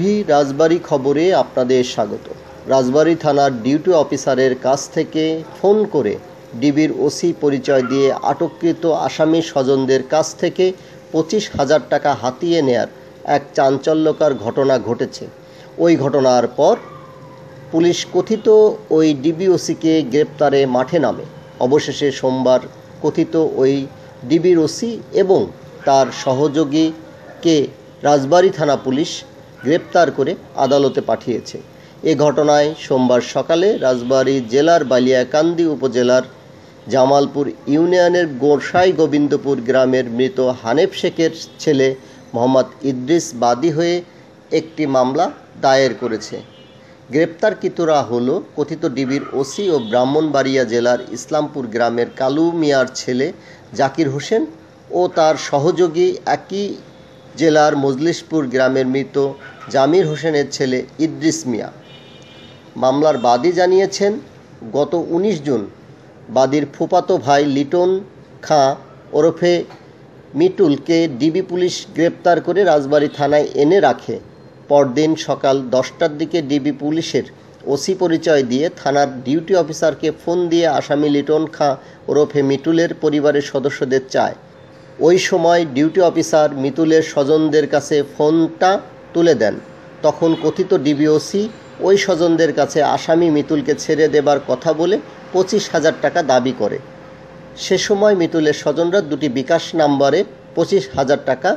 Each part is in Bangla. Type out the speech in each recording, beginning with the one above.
টিভি রাজবাড়ি খবরে আপনাদের স্বাগত রাজবাড়ি থানার ডিউটি অফিসারের কাছ থেকে ফোন করে ডিবির ওসি পরিচয় দিয়ে আটককৃত আসামি স্বজনদের কাছ থেকে পঁচিশ হাজার টাকা হাতিয়ে নেয়ার এক চাঞ্চল্যকার ঘটনা ঘটেছে ওই ঘটনার পর পুলিশ কথিত ওই ডিবিওসিকে গ্রেপ্তারে মাঠে নামে অবশেষে সোমবার কথিত ওই ডিবির ওসি এবং তার সহযোগীকে রাজবাড়ি থানা পুলিশ গ্রেপ্তার করে আদালতে পাঠিয়েছে এ ঘটনায় সোমবার সকালে রাজবাড়ী জেলার বালিয়াকান্দি উপজেলার জামালপুর ইউনিয়নের গোসাই গোবিন্দপুর গ্রামের মৃত হানেফ শেখের ছেলে মোহাম্মদ ইদ্রিস বাদী হয়ে একটি মামলা দায়ের করেছে গ্রেপ্তারকৃতরা হল কথিত ডিবির ওসি ও ব্রাহ্মণবাড়িয়া জেলার ইসলামপুর গ্রামের কালু মিয়ার ছেলে জাকির হোসেন ও তার সহযোগী একই জেলার মজলিশপুর গ্রামের মৃত জামির হোসেনের ছেলে ইদ্রিস মিয়া মামলার বাদী জানিয়েছেন গত ১৯ জুন বাদীর ফুপাতো ভাই লিটন খাঁ ওরফে মিটুলকে ডিবি পুলিশ গ্রেপ্তার করে রাজবাড়ী থানায় এনে রাখে পরদিন সকাল দশটার দিকে ডিবি পুলিশের ওসি পরিচয় দিয়ে থানার ডিউটি অফিসারকে ফোন দিয়ে আসামি লিটন খাঁ ওরফে মিটুলের পরিবারের সদস্যদের চায় ওই সময় ডিউটি অফিসার মিতুলের স্বজনদের কাছে ফোনটা তুলে দেন তখন কথিত ডিবিওসি ওই স্বজনদের কাছে আসামি মিতুলকে ছেড়ে দেবার কথা বলে পঁচিশ হাজার টাকা দাবি করে সে সময় মিতুলের স্বজনরা দুটি বিকাশ নাম্বারে পঁচিশ হাজার টাকা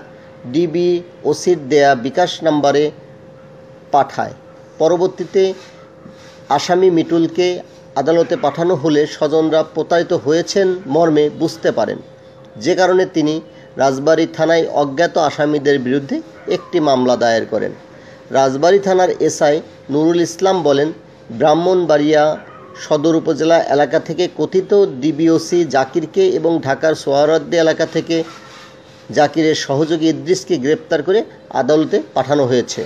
ডিবি ওসির দেয়া বিকাশ নাম্বারে পাঠায় পরবর্তীতে আসামি মিটুলকে আদালতে পাঠানো হলে স্বজনরা প্রতারিত হয়েছেন মর্মে বুঝতে পারেন যে কারণে তিনি রাজবাড়ী থানায় অজ্ঞাত আসামিদের বিরুদ্ধে একটি মামলা দায়ের করেন রাজবাড়ী থানার এসআই নুরুল ইসলাম বলেন ব্রাহ্মণবাড়িয়া সদর উপজেলা এলাকা থেকে কথিত ডিবিওসি জাকিরকে এবং ঢাকার সোহারদ্দি এলাকা থেকে জাকিরের সহযোগী ইদ্রিসকে গ্রেপ্তার করে আদালতে পাঠানো হয়েছে